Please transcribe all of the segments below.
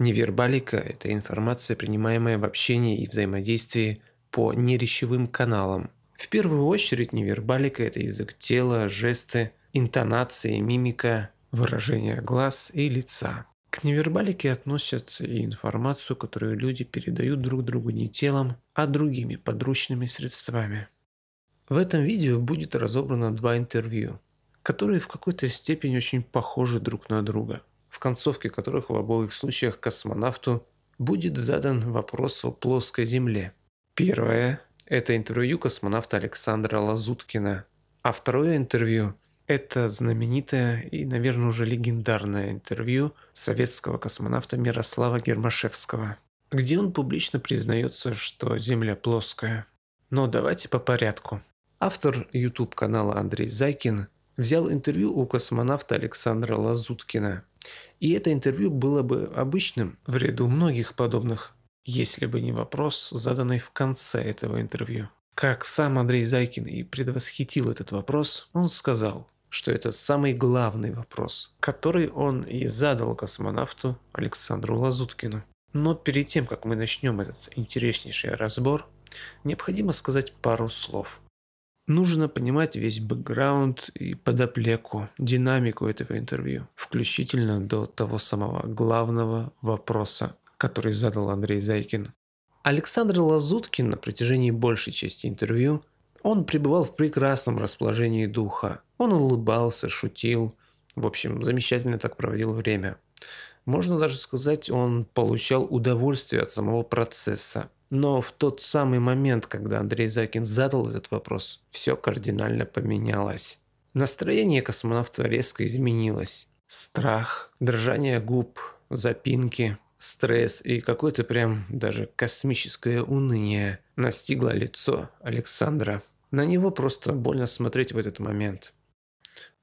Невербалика – это информация, принимаемая в общении и взаимодействии по неречевым каналам. В первую очередь невербалика – это язык тела, жесты, интонации, мимика, выражение глаз и лица. К невербалике относят и информацию, которую люди передают друг другу не телом, а другими подручными средствами. В этом видео будет разобрано два интервью, которые в какой-то степени очень похожи друг на друга – в концовке которых в обоих случаях космонавту будет задан вопрос о плоской Земле. Первое – это интервью космонавта Александра Лазуткина, а второе интервью – это знаменитое и, наверное, уже легендарное интервью советского космонавта Мирослава Гермашевского, где он публично признается, что Земля плоская. Но давайте по порядку. Автор YouTube-канала Андрей Зайкин взял интервью у космонавта Александра Лазуткина – и это интервью было бы обычным в ряду многих подобных, если бы не вопрос, заданный в конце этого интервью. Как сам Андрей Зайкин и предвосхитил этот вопрос, он сказал, что это самый главный вопрос, который он и задал космонавту Александру Лазуткину. Но перед тем, как мы начнем этот интереснейший разбор, необходимо сказать пару слов нужно понимать весь бэкграунд и подоплеку, динамику этого интервью, включительно до того самого главного вопроса, который задал Андрей Зайкин. Александр Лазуткин на протяжении большей части интервью он пребывал в прекрасном расположении духа. Он улыбался, шутил. В общем, замечательно так проводил время. Можно даже сказать, он получал удовольствие от самого процесса – но в тот самый момент, когда Андрей Закин задал этот вопрос, все кардинально поменялось. Настроение космонавта резко изменилось. Страх, дрожание губ, запинки, стресс и какое-то прям даже космическое уныние настигло лицо Александра. На него просто больно смотреть в этот момент.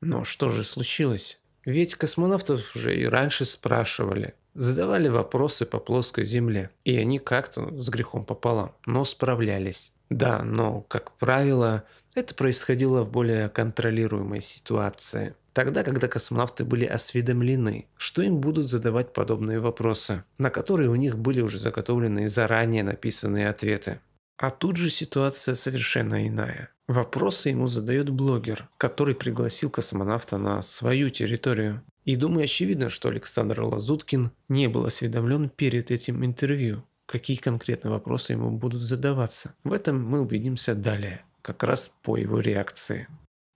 Но что же случилось? Ведь космонавтов уже и раньше спрашивали, задавали вопросы по плоской земле, и они как-то с грехом пополам, но справлялись. Да, но, как правило, это происходило в более контролируемой ситуации. Тогда, когда космонавты были осведомлены, что им будут задавать подобные вопросы, на которые у них были уже заготовлены заранее написанные ответы. А тут же ситуация совершенно иная. Вопросы ему задает блогер, который пригласил космонавта на свою территорию. И думаю, очевидно, что Александр Лазуткин не был осведомлен перед этим интервью, какие конкретно вопросы ему будут задаваться. В этом мы увидимся далее, как раз по его реакции.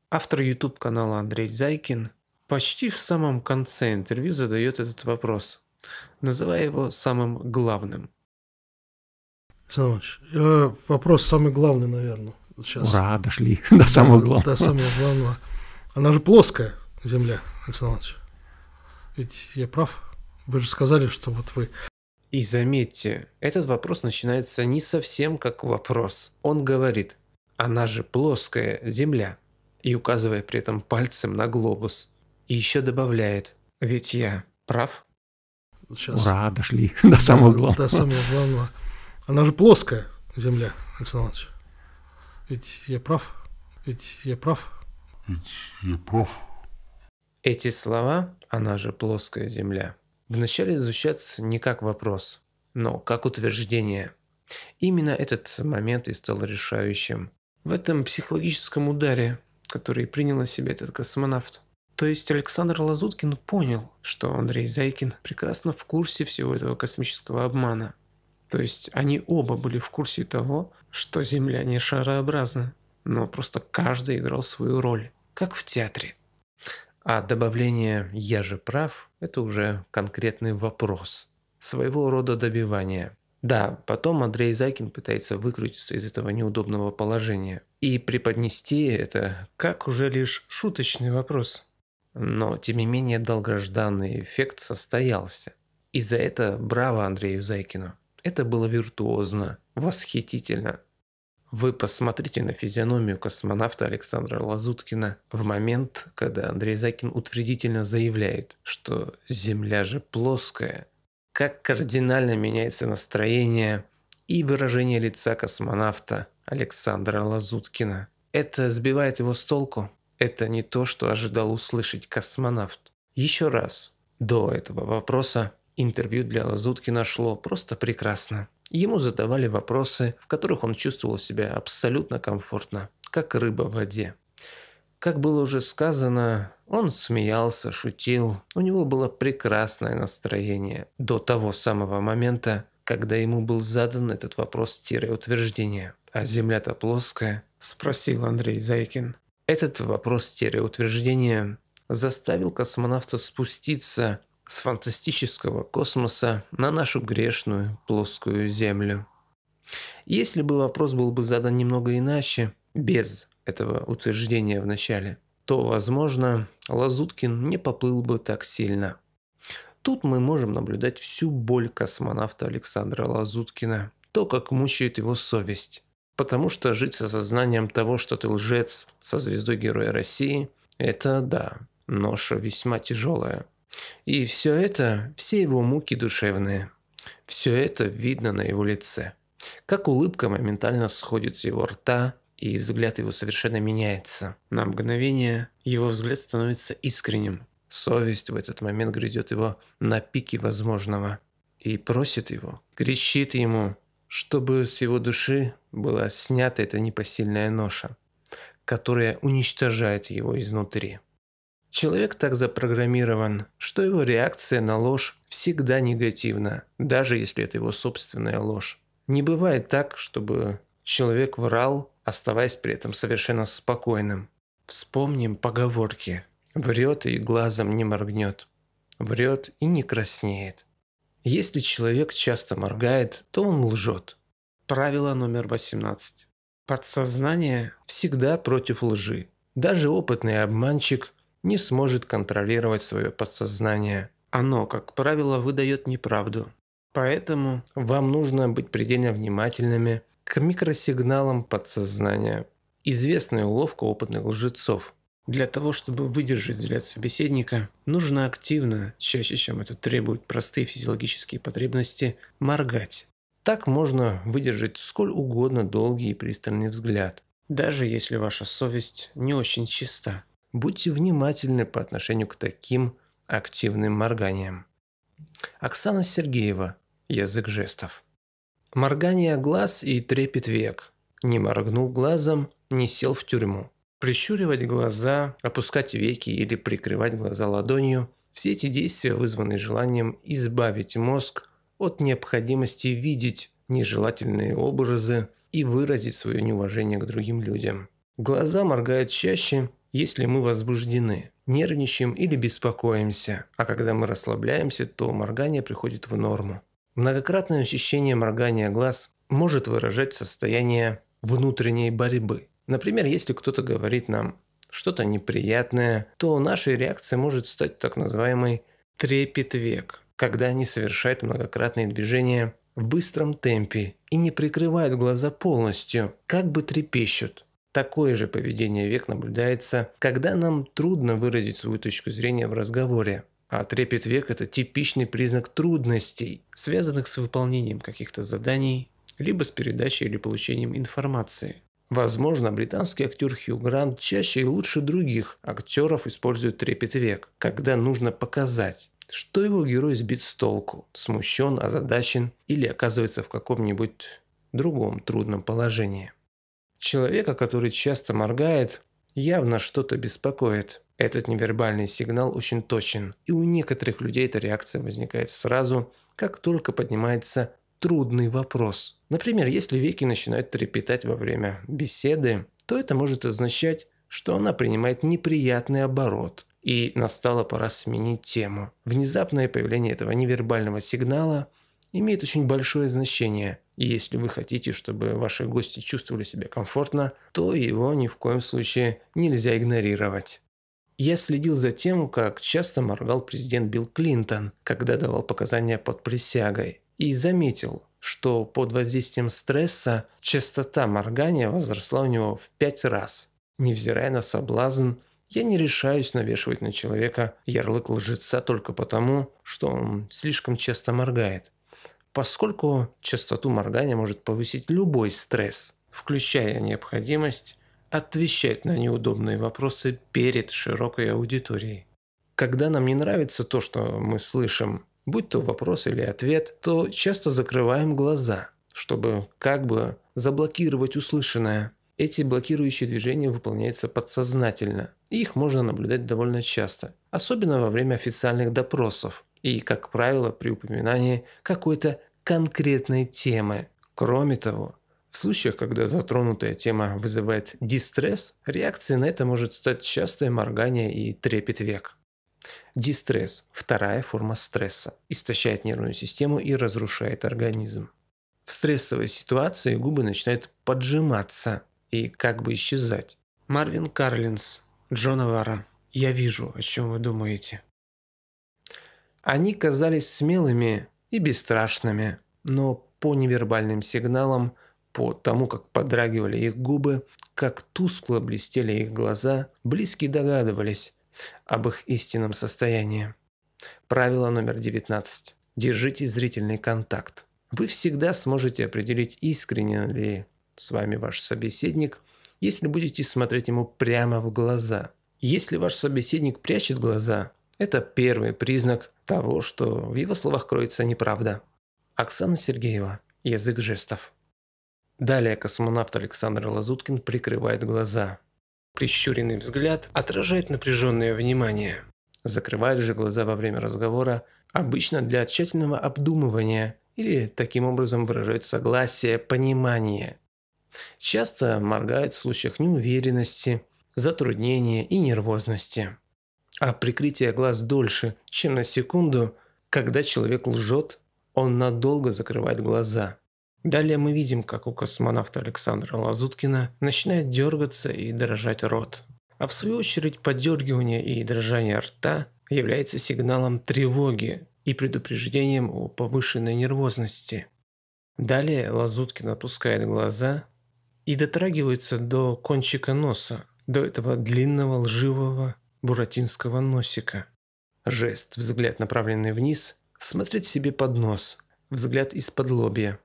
Автор YouTube-канала Андрей Зайкин почти в самом конце интервью задает этот вопрос, называя его самым главным. Александр э, вопрос самый главный, наверное. Сейчас. Ура, дошли до самого главного. До самого главного. Она же плоская, Земля, Александр Иванович. Ведь я прав. Вы же сказали, что вот вы... И заметьте, этот вопрос начинается не совсем как вопрос. Он говорит, она же плоская земля, и указывая при этом пальцем на глобус. И еще добавляет, ведь я прав? Сейчас. Ура, дошли до да, самого главного. До самого главного. Она же плоская земля, Александр Иванович. Ведь я прав. Ведь я прав. Ведь я прав. Эти слова, она же плоская земля, вначале звучат не как вопрос, но как утверждение. Именно этот момент и стал решающим. В этом психологическом ударе, который принял на себя этот космонавт. То есть Александр Лазуткин понял, что Андрей Зайкин прекрасно в курсе всего этого космического обмана. То есть они оба были в курсе того, что Земля не шарообразна, но просто каждый играл свою роль, как в театре. А добавление «я же прав» – это уже конкретный вопрос, своего рода добивание. Да, потом Андрей Зайкин пытается выкрутиться из этого неудобного положения и преподнести это как уже лишь шуточный вопрос. Но, тем не менее, долгожданный эффект состоялся. И за это браво Андрею Зайкину. Это было виртуозно, восхитительно – вы посмотрите на физиономию космонавта Александра Лазуткина в момент, когда Андрей Закин утвердительно заявляет, что Земля же плоская. Как кардинально меняется настроение и выражение лица космонавта Александра Лазуткина. Это сбивает его с толку. Это не то, что ожидал услышать космонавт. Еще раз, до этого вопроса интервью для Лазуткина шло просто прекрасно. Ему задавали вопросы, в которых он чувствовал себя абсолютно комфортно, как рыба в воде. Как было уже сказано, он смеялся, шутил, у него было прекрасное настроение до того самого момента, когда ему был задан этот вопрос-утверждение. «А земля-то плоская?» – спросил Андрей Зайкин. Этот вопрос-утверждение заставил космонавта спуститься с фантастического космоса на нашу грешную плоскую Землю. Если бы вопрос был бы задан немного иначе, без этого утверждения в начале, то, возможно, Лазуткин не поплыл бы так сильно. Тут мы можем наблюдать всю боль космонавта Александра Лазуткина, то, как мучает его совесть. Потому что жить с осознанием того, что ты лжец со звездой Героя России, это да, ноша весьма тяжелая – и все это, все его муки душевные, все это видно на его лице. Как улыбка моментально сходит с его рта, и взгляд его совершенно меняется. На мгновение его взгляд становится искренним. Совесть в этот момент грызет его на пике возможного и просит его, кричит ему, чтобы с его души была снята эта непосильная ноша, которая уничтожает его изнутри. Человек так запрограммирован, что его реакция на ложь всегда негативна, даже если это его собственная ложь. Не бывает так, чтобы человек врал, оставаясь при этом совершенно спокойным. Вспомним поговорки «врет и глазом не моргнет», «врет и не краснеет». Если человек часто моргает, то он лжет. Правило номер 18. Подсознание всегда против лжи. Даже опытный обманщик не сможет контролировать свое подсознание. Оно, как правило, выдает неправду. Поэтому вам нужно быть предельно внимательными к микросигналам подсознания. Известная уловка опытных лжецов. Для того, чтобы выдержать взгляд собеседника, нужно активно, чаще, чем это требует простые физиологические потребности, моргать. Так можно выдержать сколь угодно долгий и пристальный взгляд, даже если ваша совесть не очень чиста. Будьте внимательны по отношению к таким активным морганиям. Оксана Сергеева. Язык жестов. Моргание глаз и трепет век. Не моргнул глазом, не сел в тюрьму. Прищуривать глаза, опускать веки или прикрывать глаза ладонью – все эти действия вызваны желанием избавить мозг от необходимости видеть нежелательные образы и выразить свое неуважение к другим людям. Глаза моргают чаще, если мы возбуждены, нервничаем или беспокоимся, а когда мы расслабляемся, то моргание приходит в норму. Многократное ощущение моргания глаз может выражать состояние внутренней борьбы. Например, если кто-то говорит нам что-то неприятное, то нашей реакцией может стать так называемый трепет век, когда они совершают многократные движения в быстром темпе и не прикрывают глаза полностью, как бы трепещут – Такое же поведение век наблюдается, когда нам трудно выразить свою точку зрения в разговоре. А трепет век – это типичный признак трудностей, связанных с выполнением каких-то заданий, либо с передачей или получением информации. Возможно, британский актер Хью Грант чаще и лучше других актеров использует трепет век, когда нужно показать, что его герой сбит с толку, смущен, озадачен или оказывается в каком-нибудь другом трудном положении. Человека, который часто моргает, явно что-то беспокоит. Этот невербальный сигнал очень точен, и у некоторых людей эта реакция возникает сразу, как только поднимается трудный вопрос. Например, если веки начинают трепетать во время беседы, то это может означать, что она принимает неприятный оборот, и настала пора сменить тему. Внезапное появление этого невербального сигнала имеет очень большое значение – и если вы хотите, чтобы ваши гости чувствовали себя комфортно, то его ни в коем случае нельзя игнорировать. Я следил за тем, как часто моргал президент Билл Клинтон, когда давал показания под присягой, и заметил, что под воздействием стресса частота моргания возросла у него в пять раз. Невзирая на соблазн, я не решаюсь навешивать на человека ярлык лжеца только потому, что он слишком часто моргает поскольку частоту моргания может повысить любой стресс, включая необходимость отвечать на неудобные вопросы перед широкой аудиторией. Когда нам не нравится то, что мы слышим, будь то вопрос или ответ, то часто закрываем глаза, чтобы как бы заблокировать услышанное. Эти блокирующие движения выполняются подсознательно, и их можно наблюдать довольно часто, особенно во время официальных допросов, и, как правило, при упоминании какой-то конкретной темы. Кроме того, в случаях, когда затронутая тема вызывает дистресс, реакцией на это может стать частое моргание и трепет век. Дистресс – вторая форма стресса, истощает нервную систему и разрушает организм. В стрессовой ситуации губы начинают поджиматься и как бы исчезать. Марвин Карлинс, Джон Авара. Я вижу, о чем вы думаете. Они казались смелыми и бесстрашными, но по невербальным сигналам, по тому, как подрагивали их губы, как тускло блестели их глаза, близкие догадывались об их истинном состоянии. Правило номер 19. Держите зрительный контакт. Вы всегда сможете определить, искренен ли с вами ваш собеседник, если будете смотреть ему прямо в глаза. Если ваш собеседник прячет глаза, это первый признак того, что в его словах кроется неправда. Оксана Сергеева. Язык жестов. Далее космонавт Александр Лазуткин прикрывает глаза. Прищуренный взгляд отражает напряженное внимание. Закрывает же глаза во время разговора, обычно для тщательного обдумывания или таким образом выражает согласие, понимание. Часто моргает в случаях неуверенности, затруднения и нервозности а прикрытие глаз дольше, чем на секунду, когда человек лжет, он надолго закрывает глаза. Далее мы видим, как у космонавта Александра Лазуткина начинает дергаться и дрожать рот. А в свою очередь подергивание и дрожание рта является сигналом тревоги и предупреждением о повышенной нервозности. Далее Лазуткин опускает глаза и дотрагивается до кончика носа, до этого длинного лживого буратинского носика. Жест, взгляд направленный вниз, смотреть себе под нос, взгляд из-под лобья.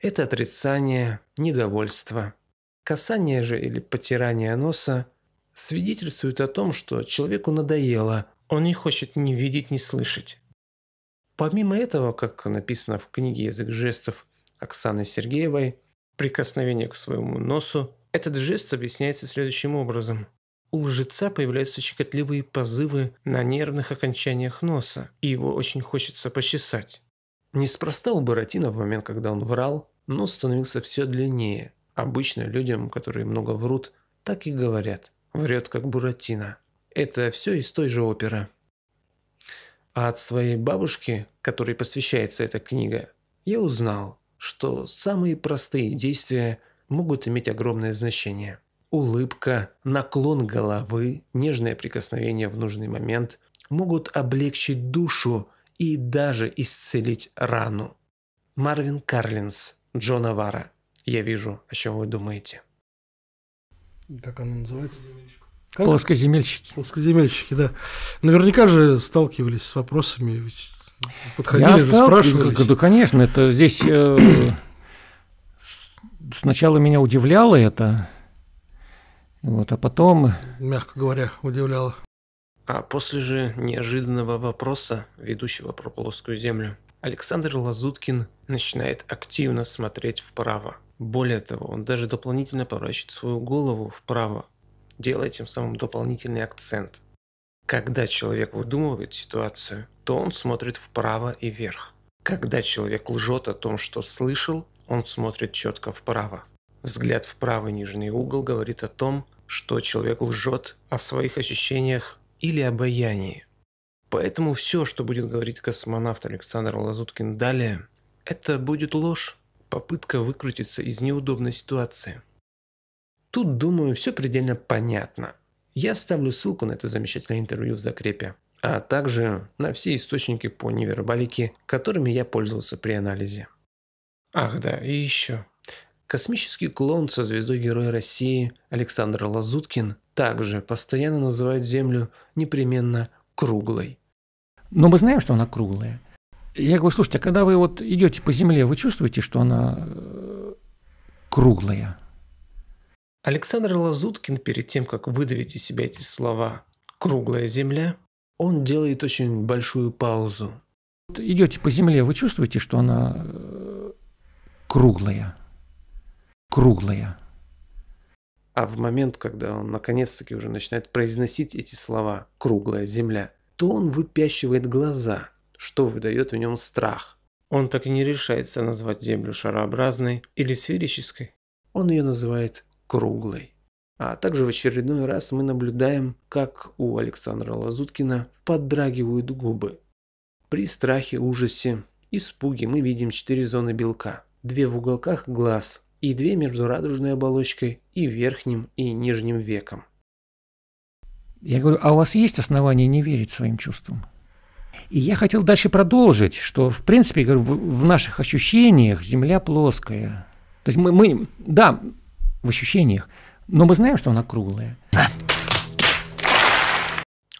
Это отрицание, недовольство. Касание же или потирание носа свидетельствует о том, что человеку надоело, он не хочет ни видеть, ни слышать. Помимо этого, как написано в книге «Язык жестов» Оксаны Сергеевой, прикосновение к своему носу, этот жест объясняется следующим образом. У лжеца появляются щекотливые позывы на нервных окончаниях носа, и его очень хочется почесать. Неспроста у Буратино в момент, когда он врал, нос становился все длиннее. Обычно людям, которые много врут, так и говорят. Врет как Буратино. Это все из той же оперы. А от своей бабушки, которой посвящается эта книга, я узнал, что самые простые действия могут иметь огромное значение. Улыбка, наклон головы, нежное прикосновение в нужный момент могут облегчить душу и даже исцелить рану. Марвин Карлинс, Джон Авара. Я вижу, о чем вы думаете. Как она называется? Как? Плоскоземельщики. Плоскоземельщики, да. Наверняка же сталкивались с вопросами, ведь подходили Я же, стал... спрашивали. Да, конечно, это здесь э, сначала меня удивляло это, вот, а потом... Мягко говоря, удивляло. А после же неожиданного вопроса, ведущего про плоскую землю, Александр Лазуткин начинает активно смотреть вправо. Более того, он даже дополнительно поворачивает свою голову вправо, делая тем самым дополнительный акцент. Когда человек выдумывает ситуацию, то он смотрит вправо и вверх. Когда человек лжет о том, что слышал, он смотрит четко вправо. Взгляд в правый нижний угол говорит о том, что человек лжет о своих ощущениях или обаянии. Поэтому все, что будет говорить космонавт Александр Лазуткин далее, это будет ложь, попытка выкрутиться из неудобной ситуации. Тут, думаю, все предельно понятно. Я ставлю ссылку на это замечательное интервью в закрепе, а также на все источники по невербалике, которыми я пользовался при анализе. Ах да, и еще. Космический клоун со звездой Героя России Александр Лазуткин также постоянно называет Землю непременно круглой. Но мы знаем, что она круглая. Я говорю, слушайте, а когда вы вот идете по Земле, вы чувствуете, что она э, круглая? Александр Лазуткин, перед тем, как выдавить из себя эти слова «круглая Земля», он делает очень большую паузу. Идете по Земле, вы чувствуете, что она э, круглая? круглая. А в момент, когда он наконец-таки уже начинает произносить эти слова «круглая земля», то он выпящивает глаза, что выдает в нем страх. Он так и не решается назвать Землю шарообразной или сферической. Он ее называет круглой. А также в очередной раз мы наблюдаем, как у Александра Лазуткина подрагивают губы. При страхе, ужасе, испуге мы видим четыре зоны белка. Две в уголках глаз, и две между радужной оболочкой и верхним и нижним веком. Я говорю, а у вас есть основания не верить своим чувствам? И я хотел дальше продолжить, что в принципе говорю, в наших ощущениях Земля плоская. То есть мы, мы, да, в ощущениях, но мы знаем, что она круглая.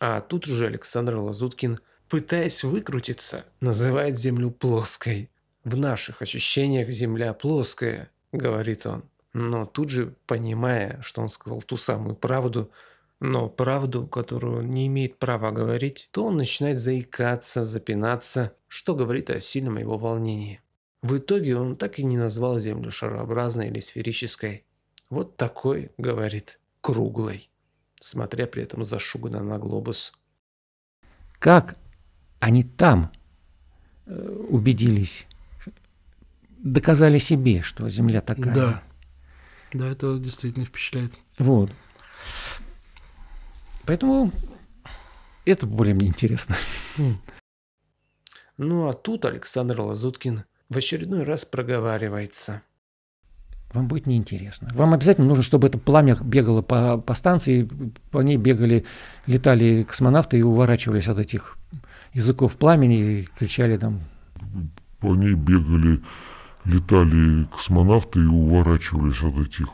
А тут уже Александр Лазуткин, пытаясь выкрутиться, называет Землю плоской. В наших ощущениях Земля плоская говорит он, но тут же понимая, что он сказал ту самую правду, но правду, которую он не имеет права говорить, то он начинает заикаться, запинаться, что говорит о сильном его волнении. В итоге он так и не назвал Землю шарообразной или сферической. Вот такой, говорит, круглой, смотря при этом зашуганно на глобус. Как они там э, убедились, доказали себе, что Земля такая. Да. Да, это действительно впечатляет. Вот. Поэтому это более мне интересно. Хм. Ну а тут Александр Лазуткин в очередной раз проговаривается. Вам будет неинтересно. Вам обязательно нужно, чтобы это пламя бегало по, по станции, по ней бегали, летали космонавты и уворачивались от этих языков пламени и кричали там. По ней бегали летали космонавты и уворачивались от этих.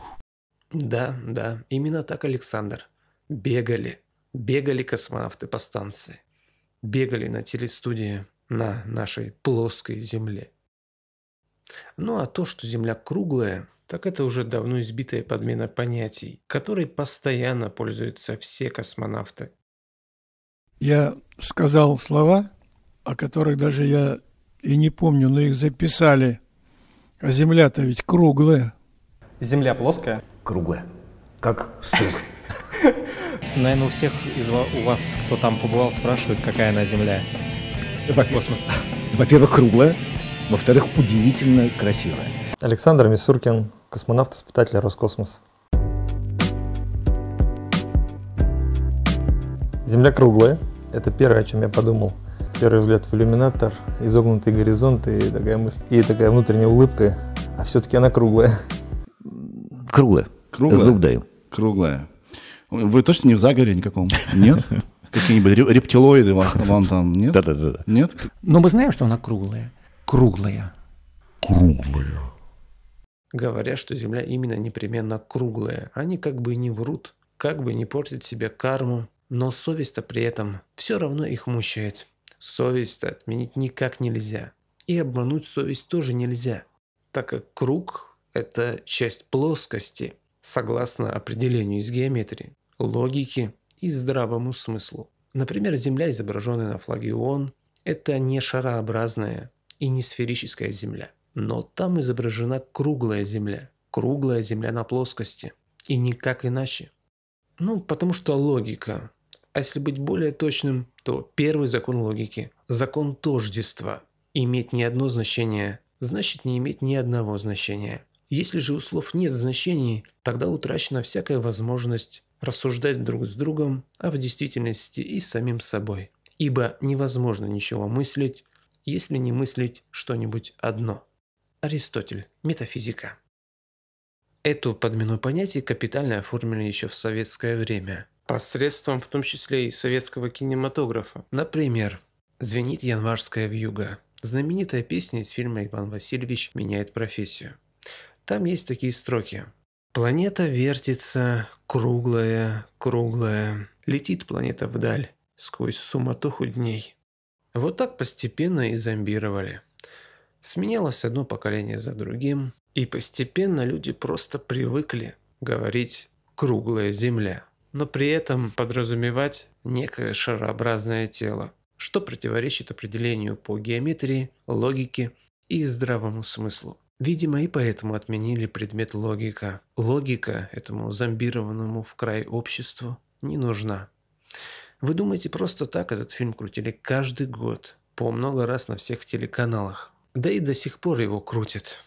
Да, да, именно так, Александр. Бегали. Бегали космонавты по станции. Бегали на телестудии на нашей плоской Земле. Ну а то, что Земля круглая, так это уже давно избитая подмена понятий, которой постоянно пользуются все космонавты. Я сказал слова, о которых даже я и не помню, но их записали а земля-то ведь круглая. Земля плоская? Круглая. Как сыр. Наверное, у всех из у вас, кто там побывал, спрашивают, какая она Земля. во Космос. Во-первых, круглая. Во-вторых, удивительно красивая. Александр Мисуркин, космонавт-испытатель Роскосмос. Земля круглая. Это первое, о чем я подумал первый взгляд в иллюминатор, изогнутый горизонт и такая мысль, и такая внутренняя улыбка, а все-таки она круглая. Круглая. Круглая? Зуб даю. Круглая. Вы точно не в загоре никаком? Нет? Какие-нибудь рептилоиды вас, вам там, нет? Да-да-да. Нет? Но мы знаем, что она круглая. Круглая. Круглая. Говорят, что Земля именно непременно круглая. Они как бы не врут, как бы не портят себе карму, но совесть-то при этом все равно их мучает совесть отменить никак нельзя. И обмануть совесть тоже нельзя, так как круг – это часть плоскости, согласно определению из геометрии, логики и здравому смыслу. Например, Земля, изображенная на флаге ООН, это не шарообразная и не сферическая Земля. Но там изображена круглая Земля. Круглая Земля на плоскости. И никак иначе. Ну, потому что логика а если быть более точным, то первый закон логики, закон тождества, иметь не одно значение, значит не иметь ни одного значения. Если же у слов нет значений, тогда утрачена всякая возможность рассуждать друг с другом, а в действительности и с самим собой. Ибо невозможно ничего мыслить, если не мыслить что-нибудь одно. Аристотель. Метафизика. Эту подмену понятий капитально оформили еще в советское время – посредством в том числе и советского кинематографа. Например, «Звенит январская вьюга» – знаменитая песня из фильма «Иван Васильевич меняет профессию». Там есть такие строки. «Планета вертится, круглая, круглая, летит планета вдаль, сквозь суматоху дней». Вот так постепенно и зомбировали. Сменялось одно поколение за другим, и постепенно люди просто привыкли говорить «круглая земля» но при этом подразумевать некое шарообразное тело, что противоречит определению по геометрии, логике и здравому смыслу. Видимо, и поэтому отменили предмет логика. Логика этому зомбированному в край обществу не нужна. Вы думаете, просто так этот фильм крутили каждый год, по много раз на всех телеканалах. Да и до сих пор его крутят.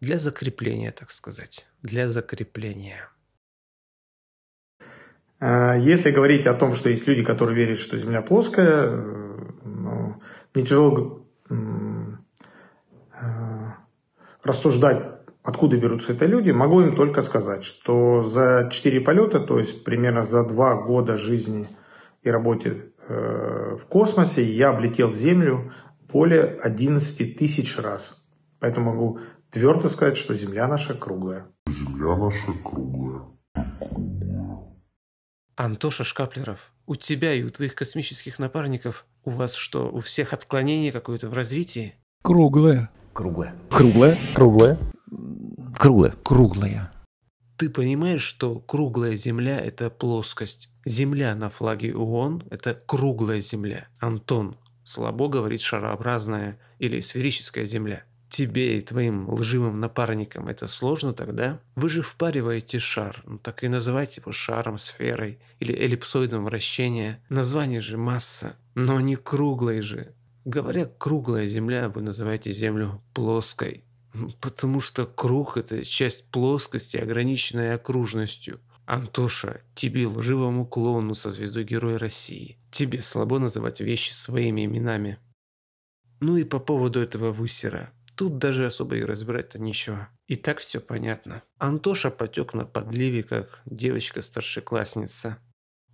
Для закрепления, так сказать. Для закрепления. Э, если говорить о том, что есть люди, которые верят, что Земля плоская, э, ну, мне тяжело э, рассуждать, откуда берутся это люди. Могу им только сказать, что за 4 полета, то есть примерно за 2 года жизни и работы в космосе, я облетел Землю более 11 тысяч раз. Поэтому могу твердо сказать, что Земля наша круглая. Земля наша круглая. Антоша Шкаплеров, у тебя и у твоих космических напарников, у вас что, у всех отклонение какое-то в развитии? Круглое. Круглое. Круглое. Круглое. Круглое. Круглое. Ты понимаешь, что круглая Земля – это плоскость. Земля на флаге ООН – это круглая Земля. Антон, слабо говорит шарообразная или сферическая Земля – тебе и твоим лживым напарникам это сложно тогда? Вы же впариваете шар, ну так и называйте его шаром, сферой или эллипсоидом вращения. Название же масса, но не круглой же. Говоря «круглая Земля», вы называете Землю плоской. Потому что круг – это часть плоскости, ограниченная окружностью. Антоша, тебе лживому клону со звездой Героя России. Тебе слабо называть вещи своими именами. Ну и по поводу этого высера. Тут даже особо и разбирать-то нечего. И так все понятно. Антоша потек на подливе, как девочка-старшеклассница.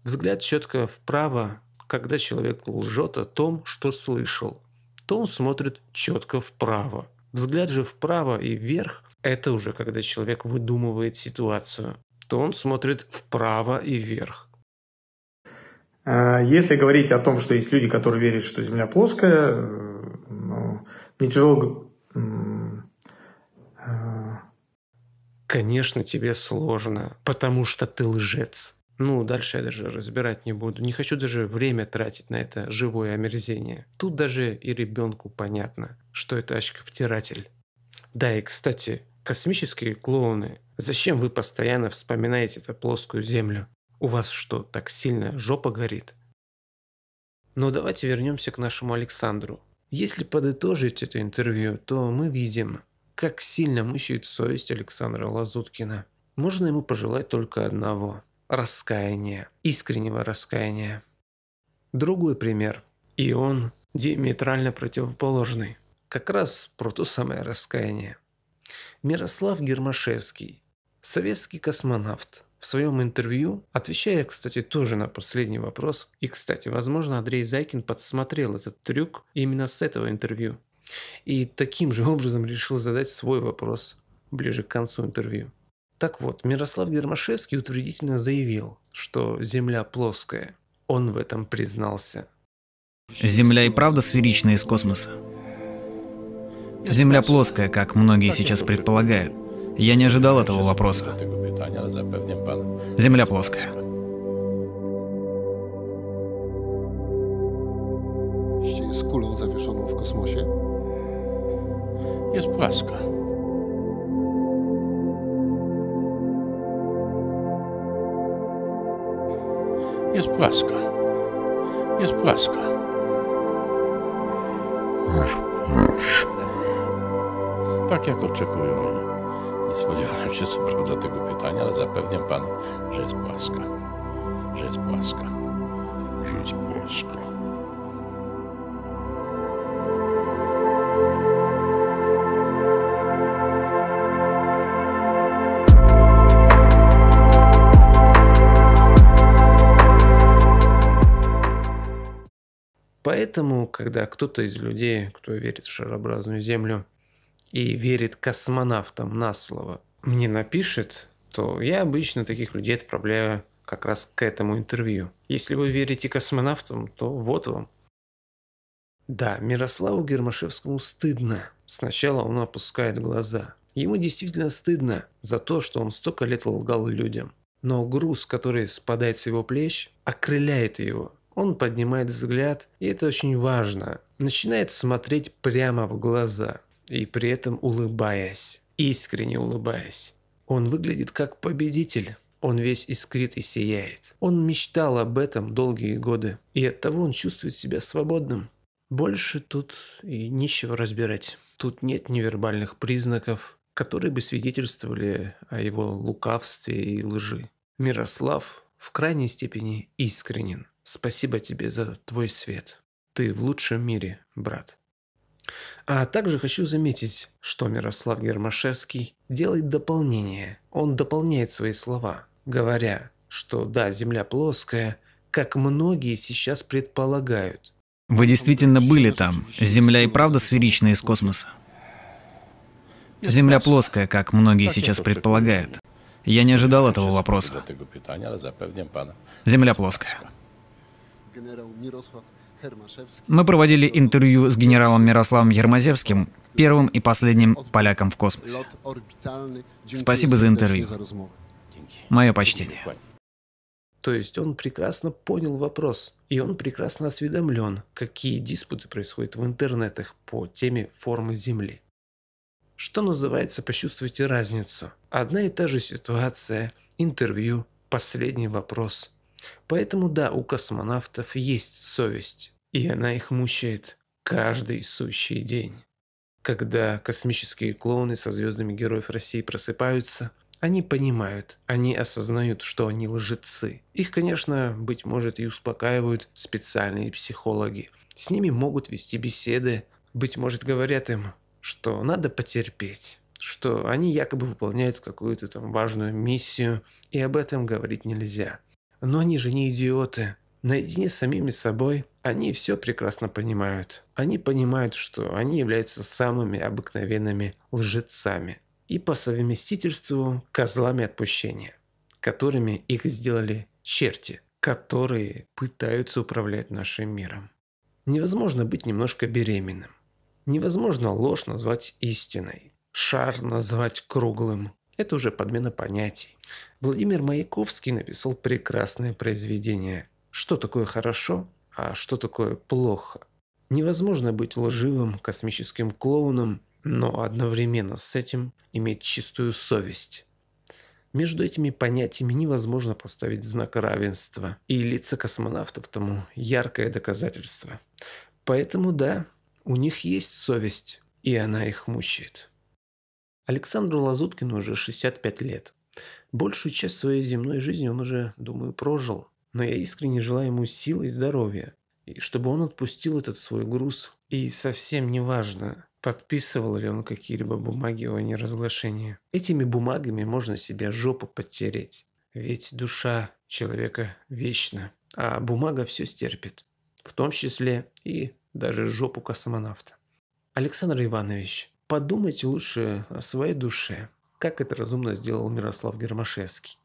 Взгляд четко вправо, когда человек лжет о том, что слышал, то он смотрит четко вправо. Взгляд же вправо и вверх – это уже когда человек выдумывает ситуацию, то он смотрит вправо и вверх. А, если говорить о том, что есть люди, которые верят, что Земля плоская, э, ну, мне тяжело Конечно, тебе сложно, потому что ты лжец. Ну, дальше я даже разбирать не буду. Не хочу даже время тратить на это живое омерзение. Тут даже и ребенку понятно, что это очковтиратель. Да, и, кстати, космические клоуны. Зачем вы постоянно вспоминаете эту плоскую землю? У вас что, так сильно жопа горит? Но ну, давайте вернемся к нашему Александру, если подытожить это интервью, то мы видим, как сильно мучает совесть Александра Лазуткина. Можно ему пожелать только одного – раскаяния, искреннего раскаяния. Другой пример. И он диаметрально противоположный. Как раз про то самое раскаяние. Мирослав Гермашевский, советский космонавт, в своем интервью, отвечая, кстати, тоже на последний вопрос, и, кстати, возможно, Андрей Зайкин подсмотрел этот трюк именно с этого интервью. И таким же образом решил задать свой вопрос ближе к концу интервью. Так вот, Мирослав Гермашевский утвердительно заявил, что Земля плоская. Он в этом признался. Земля и правда сферична из космоса. Земля плоская, как многие сейчас предполагают. Я не ожидал этого вопроса. Земля плоская. Jest kulą zawieszoną w kosmosie? Jest płaska. Jest płaska. Jest płaska. Tak jak oczekują. Nie spodziewałem się co prawda tego pytania, ale zapewniam Pana, że jest płaska. Że jest płaska. Że jest płaska. Поэтому, когда кто-то из людей, кто верит в шарообразную Землю, и верит космонавтам на слово, мне напишет, то я обычно таких людей отправляю как раз к этому интервью. Если вы верите космонавтам, то вот вам. Да, Мирославу Гермашевскому стыдно. Сначала он опускает глаза. Ему действительно стыдно за то, что он столько лет лгал людям. Но груз, который спадает с его плеч, окрыляет его. Он поднимает взгляд, и это очень важно. Начинает смотреть прямо в глаза и при этом улыбаясь, искренне улыбаясь. Он выглядит как победитель. Он весь искрит и сияет. Он мечтал об этом долгие годы, и от того он чувствует себя свободным. Больше тут и нищего разбирать. Тут нет невербальных признаков, которые бы свидетельствовали о его лукавстве и лжи. Мирослав в крайней степени искренен. Спасибо тебе за твой свет. Ты в лучшем мире, брат. А также хочу заметить, что Мирослав Гермашевский делает дополнение. Он дополняет свои слова, говоря, что да, Земля плоская, как многие сейчас предполагают. Вы действительно были там. Земля и правда сферична из космоса. Земля плоская, как многие сейчас предполагают. Я не ожидал этого вопроса. Земля плоская. Мы проводили интервью с генералом Мирославом Ермазевским, первым и последним поляком в космосе. Спасибо за интервью. Мое почтение. То есть он прекрасно понял вопрос, и он прекрасно осведомлен, какие диспуты происходят в интернетах по теме формы Земли. Что называется, почувствуйте разницу. Одна и та же ситуация, интервью, последний вопрос. Поэтому да, у космонавтов есть совесть и она их мучает каждый сущий день. Когда космические клоуны со звездами Героев России просыпаются, они понимают, они осознают, что они лжецы. Их, конечно, быть может, и успокаивают специальные психологи. С ними могут вести беседы, быть может, говорят им, что надо потерпеть, что они якобы выполняют какую-то там важную миссию, и об этом говорить нельзя. Но они же не идиоты, наедине с самими собой, они все прекрасно понимают. Они понимают, что они являются самыми обыкновенными лжецами и по совместительству козлами отпущения, которыми их сделали черти, которые пытаются управлять нашим миром. Невозможно быть немножко беременным. Невозможно ложь назвать истиной, шар назвать круглым. Это уже подмена понятий. Владимир Маяковский написал прекрасное произведение что такое хорошо, а что такое плохо. Невозможно быть лживым космическим клоуном, но одновременно с этим иметь чистую совесть. Между этими понятиями невозможно поставить знак равенства, и лица космонавтов тому яркое доказательство. Поэтому да, у них есть совесть, и она их мучает. Александру Лазуткину уже 65 лет. Большую часть своей земной жизни он уже, думаю, прожил но я искренне желаю ему силы и здоровья, и чтобы он отпустил этот свой груз. И совсем не важно, подписывал ли он какие-либо бумаги о неразглашении. Этими бумагами можно себя жопу подтереть, ведь душа человека вечна, а бумага все стерпит, в том числе и даже жопу космонавта. Александр Иванович, подумайте лучше о своей душе, как это разумно сделал Мирослав Гермашевский.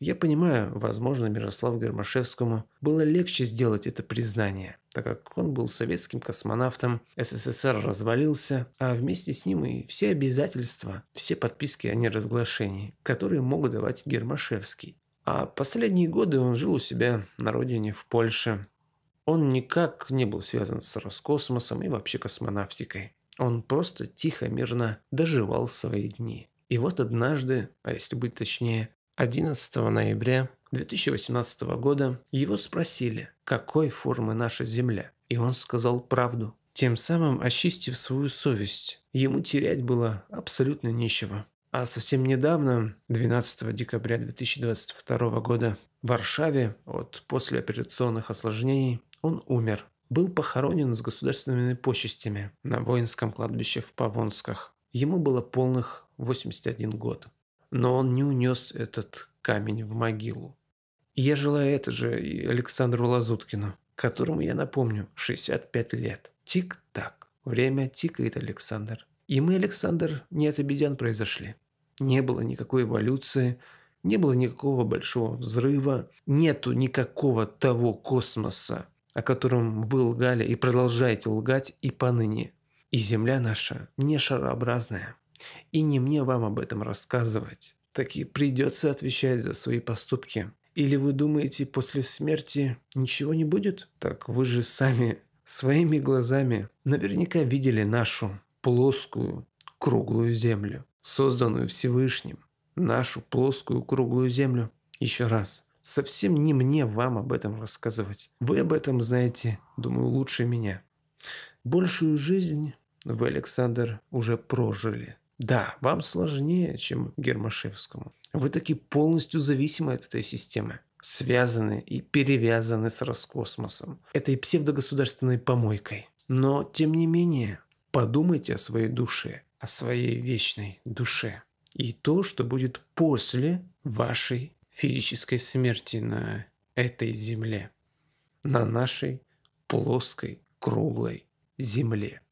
Я понимаю, возможно, Мирославу Гермашевскому было легче сделать это признание, так как он был советским космонавтом, СССР развалился, а вместе с ним и все обязательства, все подписки о неразглашении, которые мог давать Гермашевский. А последние годы он жил у себя на родине в Польше. Он никак не был связан с Роскосмосом и вообще космонавтикой. Он просто тихо, мирно доживал свои дни. И вот однажды, а если быть точнее, 11 ноября 2018 года его спросили, какой формы наша Земля, и он сказал правду, тем самым очистив свою совесть. Ему терять было абсолютно нечего. А совсем недавно, 12 декабря 2022 года, в Варшаве от послеоперационных осложнений он умер. Был похоронен с государственными почестями на воинском кладбище в Павонсках. Ему было полных 81 год но он не унес этот камень в могилу. И я желаю это же и Александру Лазуткину, которому, я напомню, 65 лет. Тик-так. Время тикает, Александр. И мы, Александр, не от обезьян произошли. Не было никакой эволюции, не было никакого большого взрыва, нету никакого того космоса, о котором вы лгали и продолжаете лгать и поныне. И Земля наша не шарообразная. И не мне вам об этом рассказывать. Таки придется отвечать за свои поступки. Или вы думаете, после смерти ничего не будет? Так вы же сами своими глазами наверняка видели нашу плоскую круглую землю, созданную Всевышним. Нашу плоскую круглую землю. Еще раз, совсем не мне вам об этом рассказывать. Вы об этом знаете, думаю, лучше меня. Большую жизнь вы, Александр, уже прожили – да, вам сложнее, чем Гермашевскому. Вы таки полностью зависимы от этой системы связаны и перевязаны с Роскосмосом, этой псевдогосударственной помойкой. Но, тем не менее, подумайте о своей душе, о своей вечной душе. И то, что будет после вашей физической смерти на этой земле, на нашей плоской, круглой земле.